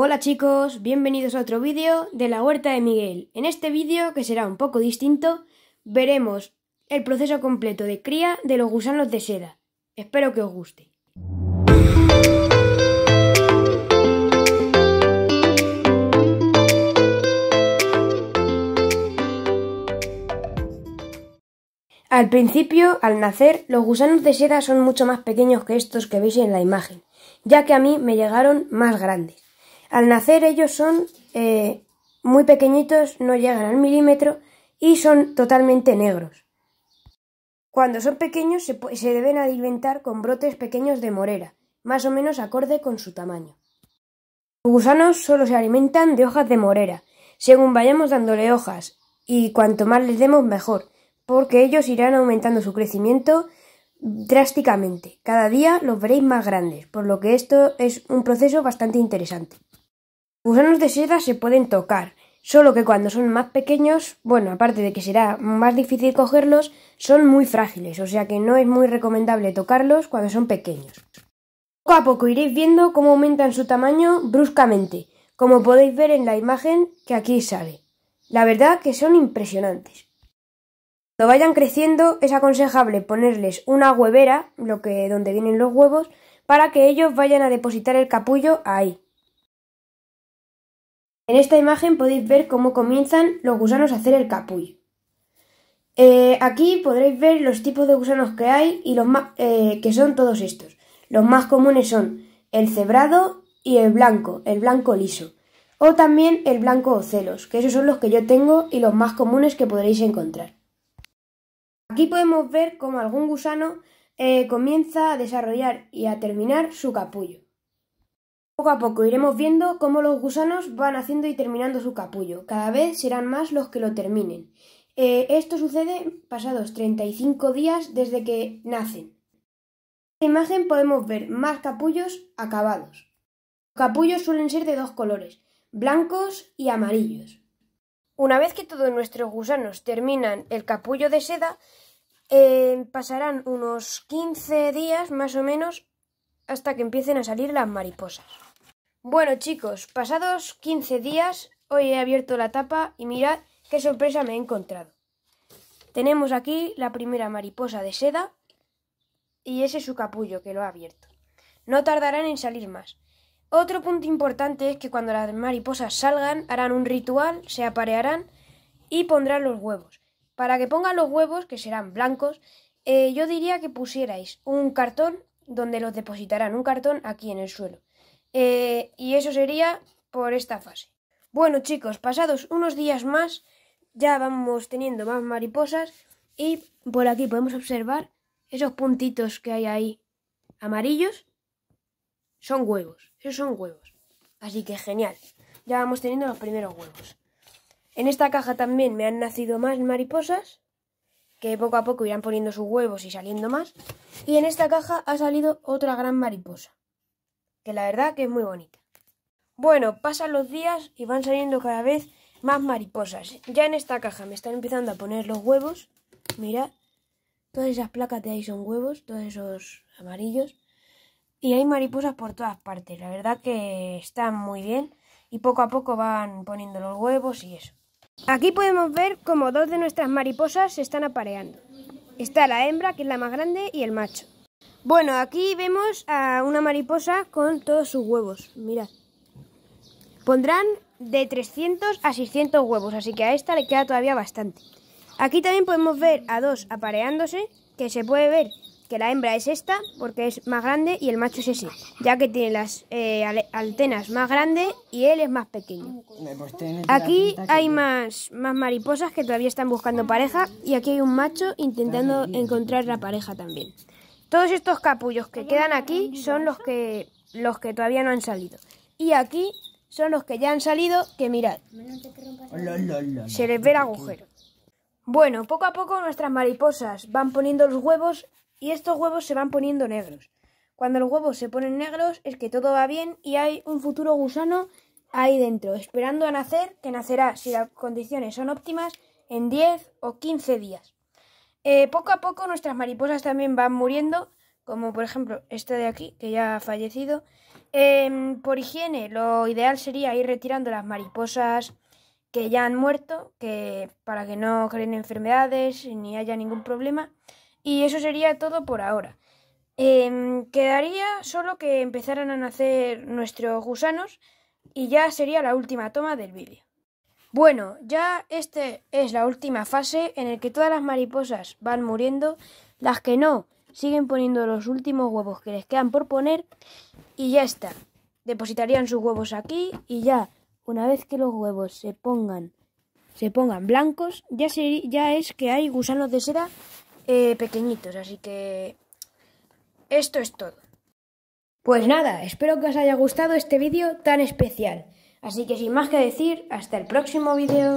Hola chicos, bienvenidos a otro vídeo de la huerta de Miguel. En este vídeo, que será un poco distinto, veremos el proceso completo de cría de los gusanos de seda. Espero que os guste. Al principio, al nacer, los gusanos de seda son mucho más pequeños que estos que veis en la imagen, ya que a mí me llegaron más grandes. Al nacer ellos son eh, muy pequeñitos, no llegan al milímetro y son totalmente negros. Cuando son pequeños se, se deben alimentar con brotes pequeños de morera, más o menos acorde con su tamaño. Los gusanos solo se alimentan de hojas de morera, según vayamos dándole hojas, y cuanto más les demos mejor, porque ellos irán aumentando su crecimiento drásticamente. Cada día los veréis más grandes, por lo que esto es un proceso bastante interesante. Gusanos de seda se pueden tocar, solo que cuando son más pequeños, bueno, aparte de que será más difícil cogerlos, son muy frágiles, o sea que no es muy recomendable tocarlos cuando son pequeños. Poco a poco iréis viendo cómo aumentan su tamaño bruscamente, como podéis ver en la imagen que aquí sale. La verdad que son impresionantes. Cuando vayan creciendo es aconsejable ponerles una huevera, lo que donde vienen los huevos, para que ellos vayan a depositar el capullo ahí. En esta imagen podéis ver cómo comienzan los gusanos a hacer el capullo. Eh, aquí podréis ver los tipos de gusanos que hay y los eh, que son todos estos. Los más comunes son el cebrado y el blanco, el blanco liso. O también el blanco ocelos, que esos son los que yo tengo y los más comunes que podréis encontrar. Aquí podemos ver cómo algún gusano eh, comienza a desarrollar y a terminar su capullo. Poco a poco iremos viendo cómo los gusanos van haciendo y terminando su capullo. Cada vez serán más los que lo terminen. Eh, esto sucede pasados 35 días desde que nacen. En esta imagen podemos ver más capullos acabados. Los capullos suelen ser de dos colores, blancos y amarillos. Una vez que todos nuestros gusanos terminan el capullo de seda, eh, pasarán unos 15 días más o menos hasta que empiecen a salir las mariposas. Bueno chicos, pasados 15 días, hoy he abierto la tapa y mirad qué sorpresa me he encontrado. Tenemos aquí la primera mariposa de seda y ese es su capullo que lo ha abierto. No tardarán en salir más. Otro punto importante es que cuando las mariposas salgan harán un ritual, se aparearán y pondrán los huevos. Para que pongan los huevos, que serán blancos, eh, yo diría que pusierais un cartón donde los depositarán, un cartón aquí en el suelo. Eh, y eso sería por esta fase. Bueno chicos, pasados unos días más ya vamos teniendo más mariposas y por aquí podemos observar esos puntitos que hay ahí amarillos son huevos, esos son huevos. Así que genial, ya vamos teniendo los primeros huevos. En esta caja también me han nacido más mariposas que poco a poco irán poniendo sus huevos y saliendo más. Y en esta caja ha salido otra gran mariposa que la verdad que es muy bonita. Bueno, pasan los días y van saliendo cada vez más mariposas. Ya en esta caja me están empezando a poner los huevos. Mirad, todas esas placas de ahí son huevos, todos esos amarillos. Y hay mariposas por todas partes. La verdad que están muy bien y poco a poco van poniendo los huevos y eso. Aquí podemos ver como dos de nuestras mariposas se están apareando. Está la hembra, que es la más grande, y el macho. Bueno, aquí vemos a una mariposa con todos sus huevos. Mirad. Pondrán de 300 a 600 huevos, así que a esta le queda todavía bastante. Aquí también podemos ver a dos apareándose, que se puede ver que la hembra es esta, porque es más grande, y el macho es ese, ya que tiene las eh, antenas más grandes y él es más pequeño. Pues aquí hay más mariposas que todavía están buscando pareja, y aquí hay un macho intentando encontrar la pareja también. Todos estos capullos que quedan aquí son los que, los que todavía no han salido. Y aquí son los que ya han salido, que mirad. Se les ve el agujero. Bueno, poco a poco nuestras mariposas van poniendo los huevos y estos huevos se van poniendo negros. Cuando los huevos se ponen negros es que todo va bien y hay un futuro gusano ahí dentro, esperando a nacer, que nacerá, si las condiciones son óptimas, en 10 o 15 días. Eh, poco a poco nuestras mariposas también van muriendo, como por ejemplo esta de aquí, que ya ha fallecido. Em, por higiene, lo ideal sería ir retirando las mariposas que ya han muerto, que para que no creen enfermedades ni haya ningún problema. Y eso sería todo por ahora. Em, quedaría solo que empezaran a nacer nuestros gusanos y ya sería la última toma del vídeo. Bueno, ya esta es la última fase en la que todas las mariposas van muriendo, las que no siguen poniendo los últimos huevos que les quedan por poner y ya está. Depositarían sus huevos aquí y ya, una vez que los huevos se pongan, se pongan blancos, ya, ya es que hay gusanos de seda eh, pequeñitos, así que esto es todo. Pues nada, espero que os haya gustado este vídeo tan especial. Así que sin más que decir, hasta el próximo video.